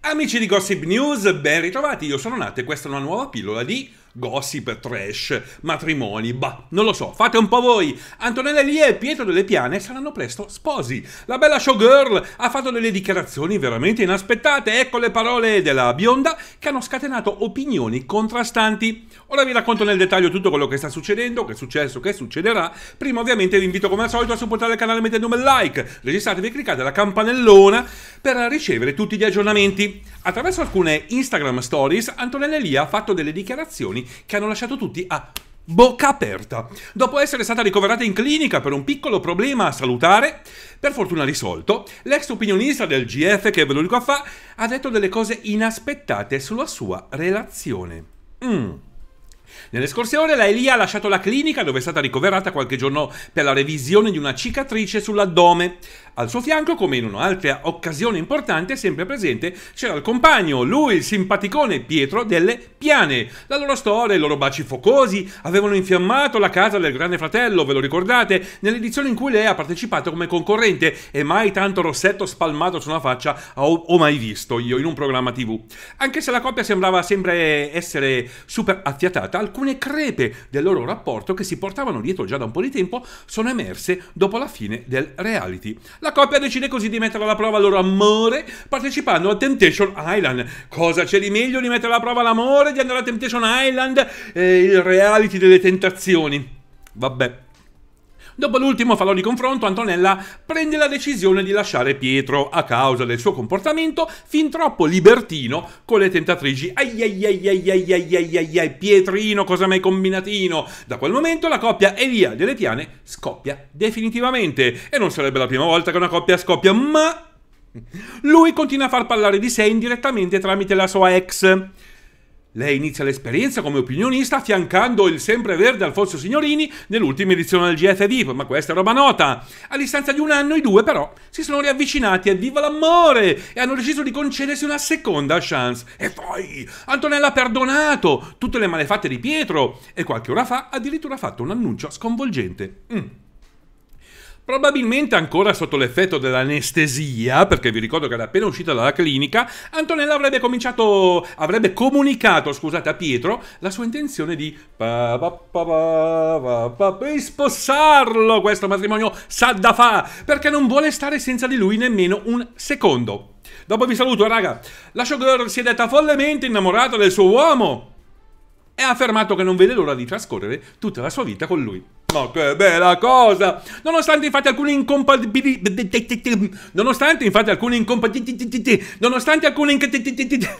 Amici di Gossip News, ben ritrovati, io sono Nate e questa è una nuova pillola di gossip, trash, matrimoni, bah, non lo so, fate un po' voi. Antonella Lie e Pietro Delle Piane saranno presto sposi. La bella showgirl ha fatto delle dichiarazioni veramente inaspettate, ecco le parole della bionda che hanno scatenato opinioni contrastanti. Ora vi racconto nel dettaglio tutto quello che sta succedendo, che è successo, che succederà. Prima ovviamente vi invito come al solito a supportare il canale mettendo un bel like, registratevi e cliccate la campanellona per ricevere tutti gli aggiornamenti. Attraverso alcune Instagram stories Antonella Lia ha fatto delle dichiarazioni che hanno lasciato tutti a bocca aperta. Dopo essere stata ricoverata in clinica per un piccolo problema salutare, per fortuna risolto, l'ex opinionista del GF, che ve lo dico a fa, ha detto delle cose inaspettate sulla sua relazione. Mmm. Nelle scorse ore la Elia ha lasciato la clinica dove è stata ricoverata qualche giorno per la revisione di una cicatrice sull'addome. Al suo fianco, come in un'altra occasione importante, sempre presente, c'era il compagno, lui, il simpaticone Pietro delle Piane. La loro storia, i loro baci focosi avevano infiammato la casa del grande fratello, ve lo ricordate? Nell'edizione in cui lei ha partecipato come concorrente e mai tanto rossetto spalmato su una faccia ho, mai visto io in un programma tv. Anche se la coppia sembrava sempre essere super affiatata, alcune crepe del loro rapporto che si portavano dietro già da un po' di tempo sono emerse dopo la fine del reality. La coppia decide così di mettere alla prova il loro amore partecipando a Temptation Island. Cosa c'è di meglio di mettere alla prova l'amore, di andare a Temptation Island, eh, il reality delle tentazioni? Vabbè. Dopo l'ultimo falò di confronto, Antonella prende la decisione di lasciare Pietro a causa del suo comportamento fin troppo libertino con le tentatrici. Ai ai ai ai ai ai ai ai, ai Pietrino, cosa mai combinatino? Da quel momento la coppia Elia delle Piane scoppia definitivamente. E non sarebbe la prima volta che una coppia scoppia, ma... Lui continua a far parlare di sé indirettamente tramite la sua ex. Lei inizia l'esperienza come opinionista affiancando il sempreverde Alfonso Signorini nell'ultima edizione del GFV, ma questa è roba nota. A distanza di un anno i due però si sono riavvicinati a viva l'amore e hanno deciso di concedersi una seconda chance. E poi Antonella ha perdonato tutte le malefatte di Pietro e qualche ora fa addirittura ha fatto un annuncio sconvolgente. Mm. Probabilmente ancora sotto l'effetto dell'anestesia, perché vi ricordo che era appena uscita dalla clinica, Antonella avrebbe cominciato, avrebbe comunicato, scusate, a Pietro la sua intenzione di spossarlo questo matrimonio sa da fa, perché non vuole stare senza di lui nemmeno un secondo. Dopo vi saluto, raga. La showgirl si è detta follemente innamorata del suo uomo e ha affermato che non vede l'ora di trascorrere tutta la sua vita con lui. Ma che bella cosa! Nonostante infatti alcune incompatibilità... Nonostante infatti alcune incompatibilità... Nonostante alcune incompatibilità...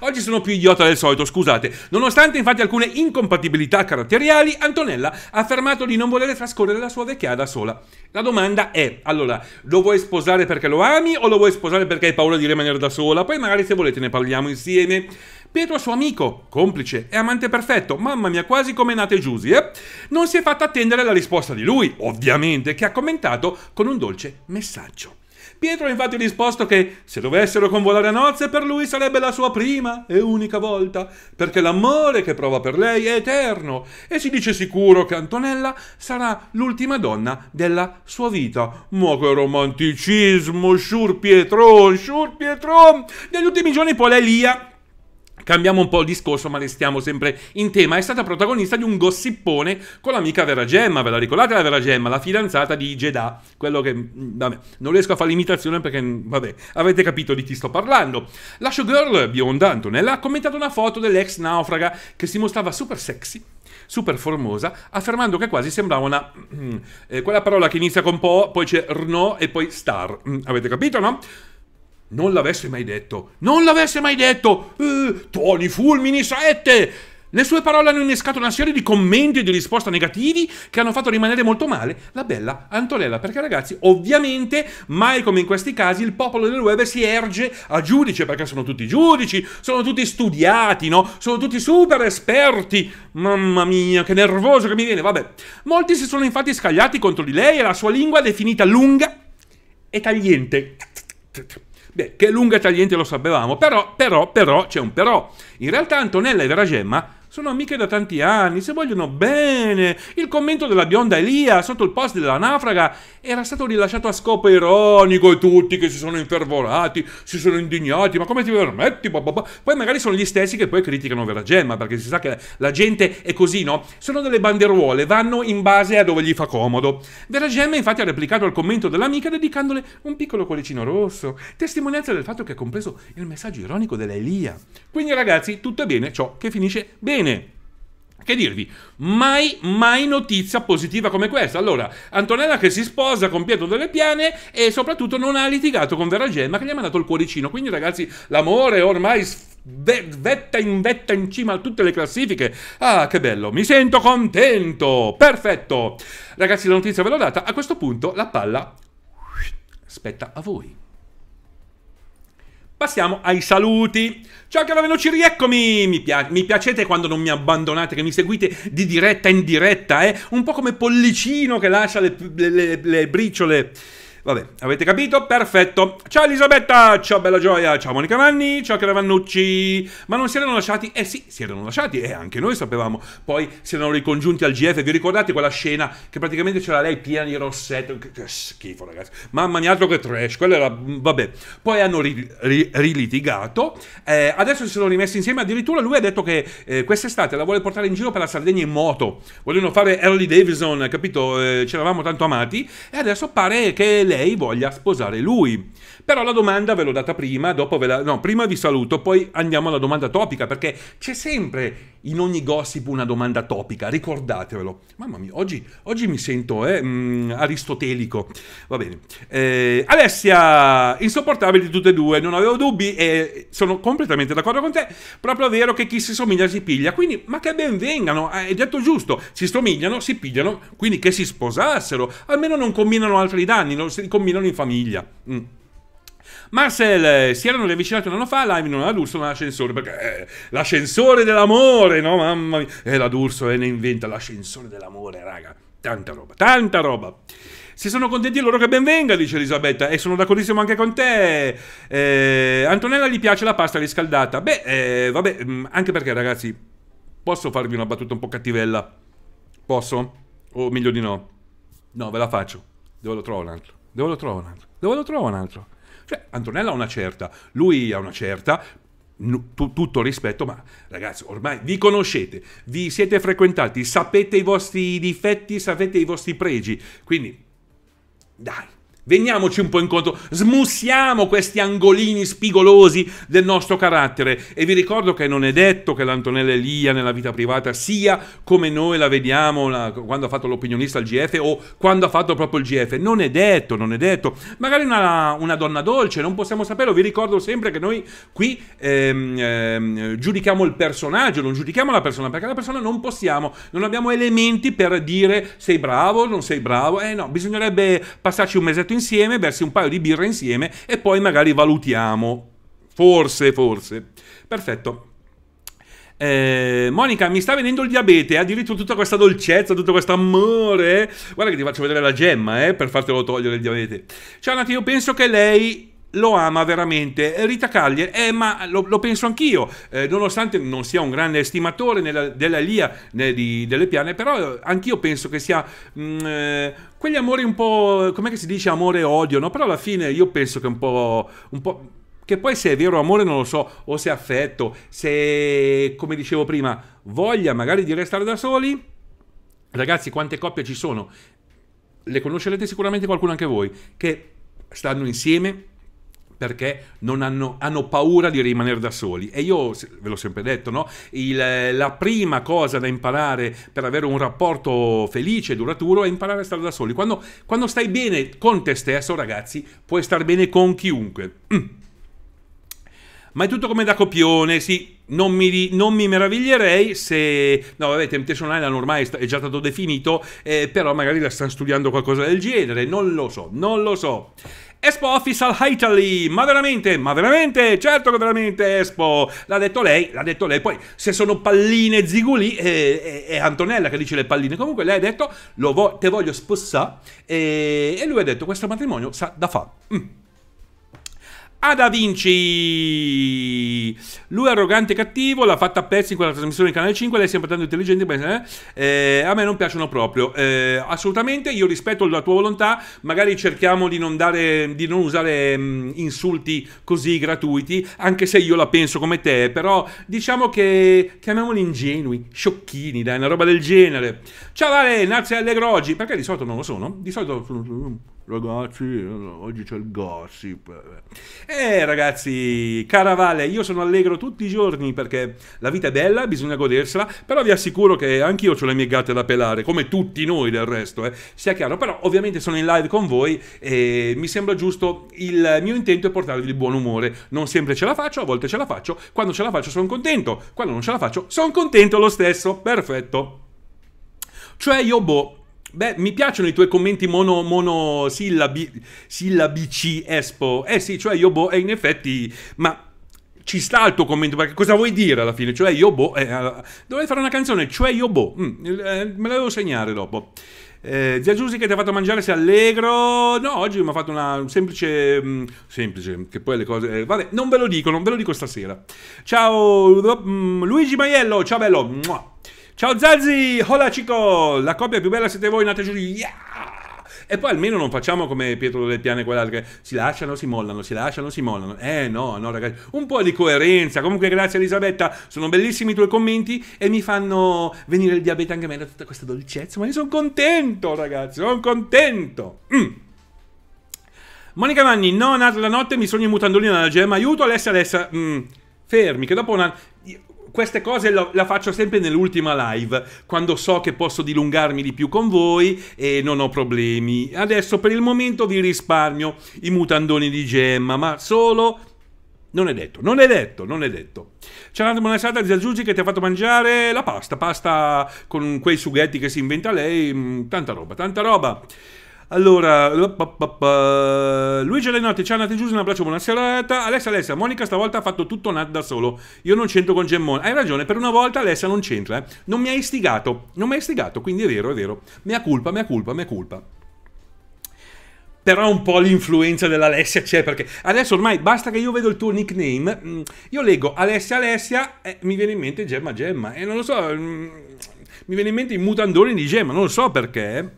Oggi sono più idiota del solito, scusate. Nonostante infatti alcune incompatibilità caratteriali, Antonella ha affermato di non volere trascorrere la sua vecchiaia da sola. La domanda è, allora, lo vuoi sposare perché lo ami o lo vuoi sposare perché hai paura di rimanere da sola? Poi magari se volete ne parliamo insieme. Pietro, suo amico, complice e amante perfetto, mamma mia, quasi come nate Giusie, eh? non si è fatta attendere la risposta di lui, ovviamente, che ha commentato con un dolce messaggio. Pietro ha infatti risposto che se dovessero convolare a nozze per lui sarebbe la sua prima e unica volta, perché l'amore che prova per lei è eterno e si dice sicuro che Antonella sarà l'ultima donna della sua vita. Ma che romanticismo, sure Pietron, sure Pietron! Negli ultimi giorni poi lei Lia Cambiamo un po' il discorso, ma restiamo sempre in tema. È stata protagonista di un gossipone con l'amica Vera Gemma. Ve la ricordate la Vera Gemma, la fidanzata di Jedà? Quello che. Mm, vabbè, non riesco a fare l'imitazione perché. Mm, vabbè, avete capito di chi sto parlando. La showgirl bionda Antonella ha commentato una foto dell'ex naufraga che si mostrava super sexy super formosa, affermando che quasi sembrava una... Mm, eh, quella parola che inizia con po', poi c'è rno e poi star. Avete capito, no? Non l'avesse mai detto. Non l'avesse mai detto. Eh, tuoni fulmini 7. Le sue parole hanno innescato una serie di commenti e di risposte negativi che hanno fatto rimanere molto male la bella Antonella, perché ragazzi, ovviamente, mai come in questi casi, il popolo del web si erge a giudice, perché sono tutti giudici, sono tutti studiati, no? Sono tutti super esperti. Mamma mia, che nervoso che mi viene, vabbè. Molti si sono infatti scagliati contro di lei e la sua lingua definita lunga e tagliente. Beh, che lunga e tagliente lo sapevamo, però, però, però c'è un però. In realtà Antonella e Veragemma sono amiche da tanti anni, si vogliono bene. Il commento della bionda Elia sotto il post della Nafraga era stato rilasciato a scopo ironico e tutti che si sono infervorati, si sono indignati. Ma come ti permetti? Bababà. Poi magari sono gli stessi che poi criticano Vera Gemma perché si sa che la gente è così, no? Sono delle banderuole, vanno in base a dove gli fa comodo. Vera Gemma infatti ha replicato al commento dell'amica dedicandole un piccolo cuoricino rosso, testimonianza del fatto che ha compreso il messaggio ironico della Elia. Quindi ragazzi, tutto è bene ciò che finisce bene. Bene, che dirvi? Mai, mai notizia positiva come questa. Allora, Antonella che si sposa con Pietro delle Piane e soprattutto non ha litigato con Vera Gemma che gli ha mandato il cuoricino. Quindi ragazzi, l'amore ormai vetta in vetta in cima a tutte le classifiche. Ah, che bello, mi sento contento. Perfetto. Ragazzi, la notizia ve l'ho data. A questo punto la palla aspetta a voi. Passiamo ai saluti. Ciao caro veloci, rieccomi! Mi, pia mi, piacete quando non mi abbandonate, che mi seguite di diretta in diretta, eh? Un po' come Pollicino che lascia le, le, le, le briciole Vabbè, avete capito? Perfetto. Ciao Elisabetta, ciao Bella Gioia, ciao Monica Vanni, ciao Caravannucci. Ma non si erano lasciati? Eh sì, si erano lasciati e eh, anche noi sapevamo. Poi si erano ricongiunti al GF. Vi ricordate quella scena che praticamente c'era lei piena di rossetto? Che schifo, ragazzi. Mamma mia, altro che trash. Quello era... Vabbè. Poi hanno ri, ri, rilitigato. Eh, adesso si sono rimessi insieme. Addirittura lui ha detto che eh, quest'estate la vuole portare in giro per la Sardegna in moto. Vogliono fare Early Davidson, capito? Eh, C'eravamo tanto amati. E adesso pare che lei voglia sposare lui. Però la domanda ve l'ho data prima, dopo ve la... no, prima vi saluto, poi andiamo alla domanda topica, perché c'è sempre in ogni gossip una domanda topica, ricordatevelo. Mamma mia, oggi, oggi mi sento eh, mh, mm, aristotelico. Va bene. Eh, Alessia, insopportabili tutte e due, non avevo dubbi e sono completamente d'accordo con te. Proprio vero che chi si somiglia si piglia, quindi ma che ben vengano, eh, hai detto giusto, si somigliano, si pigliano, quindi che si sposassero, almeno non combinano altri danni, non si combinano in famiglia. Mm. Marcel, eh, si erano riavvicinati un anno fa, Live alla D'Urso ma l'ascensore, perché eh, l'ascensore dell'amore, no mamma mia, eh, la D'Urso eh, ne inventa l'ascensore dell'amore, raga, tanta roba, tanta roba. Si sono contenti loro che benvenga, dice Elisabetta, e sono d'accordissimo anche con te. Eh, Antonella gli piace la pasta riscaldata. Beh, eh, vabbè, mm, anche perché ragazzi, posso farvi una battuta un po' cattivella? Posso? O meglio di no? No, ve la faccio. Dove lo trovo un altro. Dove lo trovo un altro. Dove lo trovo un altro. Cioè, Antonella ha una certa, lui ha una certa, tutto rispetto, ma ragazzi, ormai vi conoscete, vi siete frequentati, sapete i vostri difetti, sapete i vostri pregi, quindi dai. Veniamoci un po' incontro, smussiamo questi angolini spigolosi del nostro carattere e vi ricordo che non è detto che l'Antonella Elia nella vita privata sia come noi la vediamo la, quando ha fatto l'opinionista al GF o quando ha fatto proprio il GF, non è detto, non è detto, magari una, una donna dolce, non possiamo saperlo, vi ricordo sempre che noi qui ehm, ehm, giudichiamo il personaggio, non giudichiamo la persona, perché la persona non possiamo, non abbiamo elementi per dire sei bravo, non sei bravo, eh no, bisognerebbe passarci un mese pranzetto insieme, versi un paio di birre insieme e poi magari valutiamo. Forse, forse. Perfetto. Eh, Monica, mi sta venendo il diabete, addirittura tutta questa dolcezza, tutto questo amore. Guarda che ti faccio vedere la gemma, eh, per fartelo togliere il diabete. Ciao Nati, io penso che lei lo ama veramente. Rita Caglier, eh, ma lo, lo penso anch'io, eh, nonostante non sia un grande estimatore nella, della LIA né, di, delle piane, però eh, anch'io penso che sia mh, mm, eh, quegli amori un po', come si dice amore e odio, no? Però alla fine io penso che un po', un po' che poi se è vero amore non lo so, o se è affetto, se, come dicevo prima, voglia magari di restare da soli. Ragazzi, quante coppie ci sono? Le conoscerete sicuramente qualcuno anche voi, che stanno insieme, perché hanno, hanno, paura di rimanere da soli. E io ve l'ho sempre detto, no? Il, la prima cosa da imparare per avere un rapporto felice e duraturo è imparare a stare da soli. Quando, quando stai bene con te stesso, ragazzi, puoi star bene con chiunque. Mm. Ma è tutto come da copione, sì, non mi, non mi, meraviglierei se... No, vabbè, Temptation Island ormai è già stato definito, eh, però magari la stanno studiando qualcosa del genere, non lo so, non lo so. Espo Official Italy, ma veramente, ma veramente, certo che veramente Expo, l'ha detto lei, l'ha detto lei, poi se sono palline ziguli eh, eh, è, Antonella che dice le palline, comunque lei ha detto lo vo te voglio spossare eh, e lui ha detto questo matrimonio sa da fa. Mm a Da Vinci. Lui è arrogante e cattivo, l'ha fatta a pezzi in quella trasmissione di Canale 5, lei sembra tanto intelligente, beh, eh? eh, a me non piacciono proprio. Eh, assolutamente, io rispetto la tua volontà, magari cerchiamo di non, dare, di non usare mh, mm, insulti così gratuiti, anche se io la penso come te, però diciamo che chiamiamoli ingenui, sciocchini, dai, una roba del genere. Ciao Vale, Nazi Allegro oggi, perché di solito non lo sono, di solito mm, mm, Ragazzi, eh, oggi c'è il gossip. Eh, ragazzi, cara Vale, io sono allegro tutti i giorni perché la vita è bella, bisogna godersela, però vi assicuro che anch'io ho le mie gatte da pelare, come tutti noi del resto, eh. Sia chiaro, però ovviamente sono in live con voi e mi sembra giusto, il mio intento è portarvi il buon umore. Non sempre ce la faccio, a volte ce la faccio, quando ce la faccio sono contento, quando non ce la faccio sono contento lo stesso. Perfetto. Cioè io boh Beh, mi piacciono i tuoi commenti monosillabici, mono, Espo. Eh sì, cioè io boh, e eh, in effetti, ma ci sta il tuo commento, perché cosa vuoi dire alla fine? Cioè io boh, eh, dovrei fare una canzone, cioè io boh, mm, eh, me la devo segnare dopo. Eh, zia Giusy che ti ha fatto mangiare sei allegro? No, oggi mi ha fatto una semplice... Mh, mm, semplice, che poi le cose... Eh, vabbè, non ve lo dico, non ve lo dico stasera. Ciao mh, mm, Luigi Maiello, ciao bello. Muah. Ciao Zazzi, hola Cico, la coppia più bella siete voi, nate giù. Yeah! E poi almeno non facciamo come Pietro del Piano e quell'altro che si lasciano, si mollano, si lasciano, si mollano. Eh no, no ragazzi, un po' di coerenza. Comunque grazie Elisabetta, sono bellissimi i tuoi commenti e mi fanno venire il diabete anche a me da tutta questa dolcezza. Ma io sono contento ragazzi, sono contento. Mm. Monica Manni, no, nata la notte, mi sogno in mutandolina dalla gemma, aiuto, Alessia, Alessia. Mm. Fermi, che dopo una queste cose lo, la faccio sempre nell'ultima live, quando so che posso dilungarmi di più con voi e non ho problemi. Adesso per il momento vi risparmio i mutandoni di Gemma, ma solo... Non è detto, non è detto, non è detto. C'è una buona di Zaggiugi che ti ha fatto mangiare la pasta, pasta con quei sughetti che si inventa lei, mm, tanta roba, tanta roba. Allora, Luigi Alenotti, ciao Nati Giuseppe, un abbraccio, buona serata. Alessia, Alessia, Monica stavolta ha fatto tutto Nat da solo. Io non c'entro con Gemmone. Hai ragione, per una volta Alessia non c'entra. Eh. Non mi ha istigato, non mi ha istigato, quindi è vero, è vero. Mea colpa, mea colpa, mea colpa. Però un po' l'influenza dell'Alessia c'è perché adesso ormai basta che io vedo il tuo nickname, mm, io leggo Alessia Alessia e mi viene in mente Gemma Gemma e non lo so, mm, mi viene in mente i mutandoni di Gemma, non lo so perché. Eh.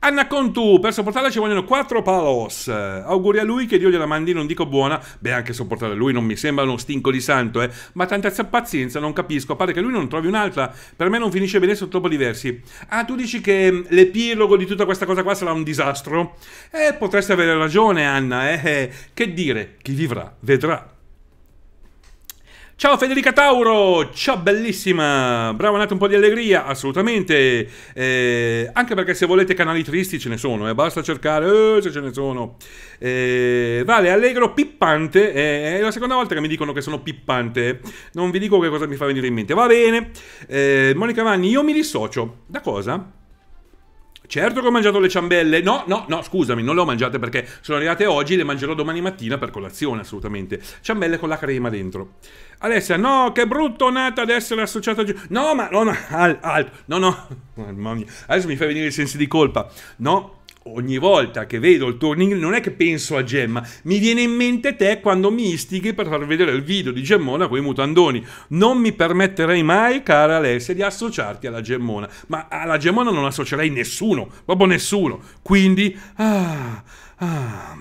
Anna Contu, per sopportarla ci vogliono quattro palos. Auguri a lui che Dio gliela mandi, non dico buona. Beh, anche sopportare lui non mi sembra uno stinco di santo, eh. Ma tanta pazienza, non capisco. A parte che lui non trovi un'altra. Per me non finisce bene sotto troppo diversi. Ah, tu dici che mm, l'epilogo di tutta questa cosa qua sarà un disastro? Eh, potresti avere ragione, Anna, eh. eh che dire, chi vivrà, vedrà. Ciao Federica Tauro, ciao bellissima, bravo, nata un po' di allegria, assolutamente, eh, anche perché se volete canali tristi ce ne sono, eh, basta cercare eh, se ce ne sono. Eh, vale, allegro, pippante, eh, è la seconda volta che mi dicono che sono pippante, non vi dico che cosa mi fa venire in mente, va bene. Eh, Monica Vanni, io mi dissocio, da cosa? Certo che ho mangiato le ciambelle. No, no, no, scusami, non le ho mangiate perché sono arrivate oggi, le mangerò domani mattina per colazione, assolutamente. Ciambelle con la crema dentro. Alessia, no, che brutto nata ad essere associata a... No, ma... No, no, al, al, no, no. Mamma mia. Adesso mi fai venire i sensi di colpa. No, ogni volta che vedo il tuo non è che penso a Gemma, mi viene in mente te quando mi istighi per far vedere il video di Gemmona con i mutandoni. Non mi permetterei mai, cara Alessia, di associarti alla Gemmona, ma alla Gemmona non associerei nessuno, proprio nessuno. Quindi, ah, ah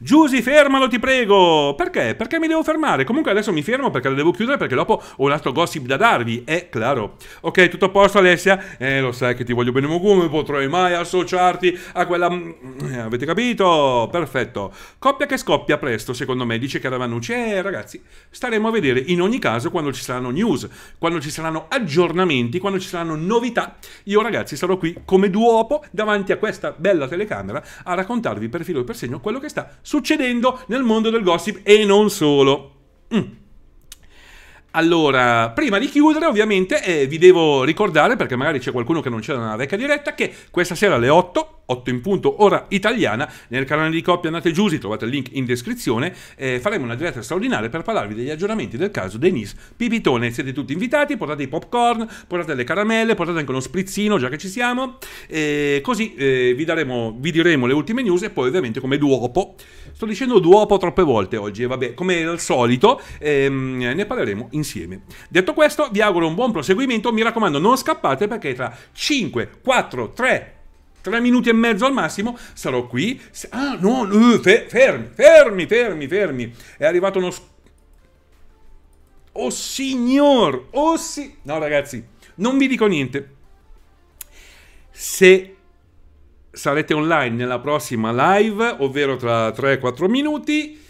Giusy, fermalo, ti prego! Perché? Perché mi devo fermare? Comunque adesso mi fermo perché la devo chiudere perché dopo ho un altro gossip da darvi, è claro. Ok, tutto a posto Alessia? Eh, lo sai che ti voglio bene ma come potrei mai associarti a quella... Eh, avete capito? Perfetto. Coppia che scoppia presto, secondo me, dice Caravanucci. Cioè, eh, ragazzi, staremo a vedere in ogni caso quando ci saranno news, quando ci saranno aggiornamenti, quando ci saranno novità. Io, ragazzi, sarò qui come duopo davanti a questa bella telecamera a raccontarvi per filo e per segno quello che sta succedendo nel mondo del gossip e non solo. Mm. Allora, prima di chiudere, ovviamente, eh, vi devo ricordare, perché magari c'è qualcuno che non c'è nella vecchia diretta, che questa sera alle 8 8 in punto, ora italiana, nel canale di coppia Andate Giusi, trovate il link in descrizione, eh, faremo una diretta straordinaria per parlarvi degli aggiornamenti del caso Denis Pipitone, siete tutti invitati, portate i popcorn, portate le caramelle, portate anche uno sprizzino, già che ci siamo, e così eh, vi, daremo, vi diremo le ultime news e poi ovviamente come duopo, sto dicendo duopo troppe volte oggi, e vabbè, come al solito, ehm, ne parleremo insieme. Detto questo, vi auguro un buon proseguimento, mi raccomando non scappate perché tra 5, 4, 3, tre minuti e mezzo al massimo sarò qui. Ah, no, uh, fermi, fermi, fermi, fermi. È arrivato uno... Oh signor, oh sì... No ragazzi, non vi dico niente. Se sarete online nella prossima live, ovvero tra 3-4 minuti,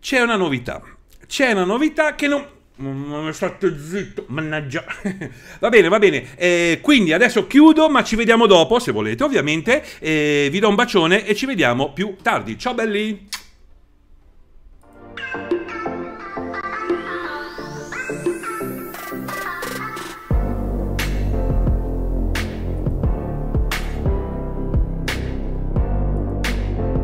c'è una novità. C'è una novità che non non è stato zitto, mannaggia. va bene, va bene. Eh, quindi adesso chiudo, ma ci vediamo dopo, se volete, ovviamente. Eh, vi do un bacione e ci vediamo più tardi. Ciao belli!